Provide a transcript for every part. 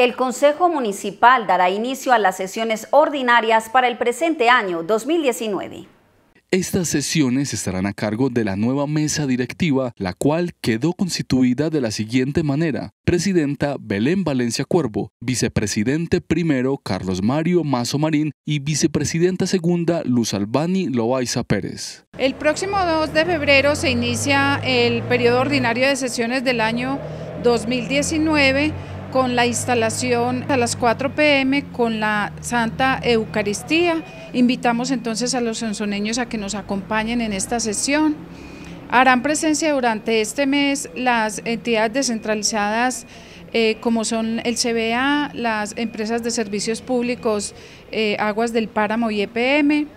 El Consejo Municipal dará inicio a las sesiones ordinarias para el presente año 2019. Estas sesiones estarán a cargo de la nueva mesa directiva, la cual quedó constituida de la siguiente manera. Presidenta Belén Valencia Cuervo, vicepresidente primero Carlos Mario Mazo Marín y vicepresidenta segunda Luz Albani Loaiza Pérez. El próximo 2 de febrero se inicia el periodo ordinario de sesiones del año 2019 con la instalación a las 4 pm con la Santa Eucaristía. Invitamos entonces a los sonsoneños a que nos acompañen en esta sesión. Harán presencia durante este mes las entidades descentralizadas eh, como son el CBA, las empresas de servicios públicos eh, Aguas del Páramo y EPM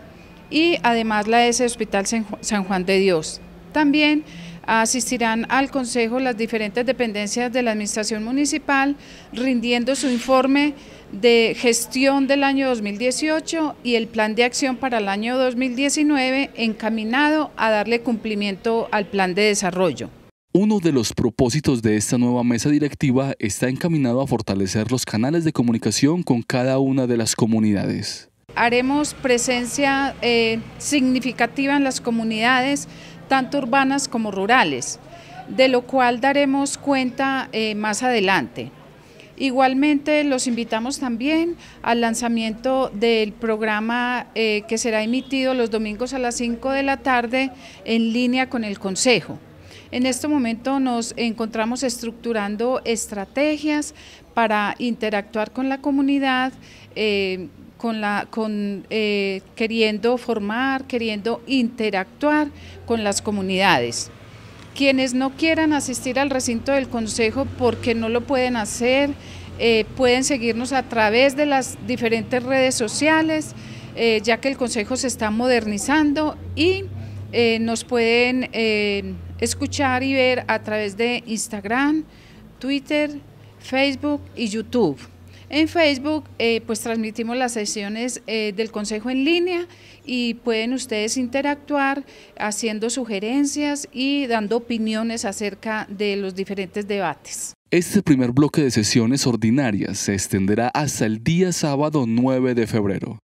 y además la S Hospital San Juan de Dios. También asistirán al Consejo las diferentes dependencias de la Administración Municipal rindiendo su informe de gestión del año 2018 y el plan de acción para el año 2019 encaminado a darle cumplimiento al plan de desarrollo. Uno de los propósitos de esta nueva mesa directiva está encaminado a fortalecer los canales de comunicación con cada una de las comunidades. Haremos presencia eh, significativa en las comunidades tanto urbanas como rurales, de lo cual daremos cuenta eh, más adelante. Igualmente los invitamos también al lanzamiento del programa eh, que será emitido los domingos a las 5 de la tarde en línea con el Consejo. En este momento nos encontramos estructurando estrategias para interactuar con la comunidad, eh, con la, eh, queriendo formar, queriendo interactuar con las comunidades. Quienes no quieran asistir al recinto del Consejo porque no lo pueden hacer, eh, pueden seguirnos a través de las diferentes redes sociales, eh, ya que el Consejo se está modernizando y nos pueden escuchar y ver a través de Instagram, Twitter, Facebook y YouTube. En Facebook eh, pues transmitimos las sesiones eh, del consejo en línea y pueden ustedes interactuar haciendo sugerencias y dando opiniones acerca de los diferentes debates. Este primer bloque de sesiones ordinarias se extenderá hasta el día sábado 9 de febrero.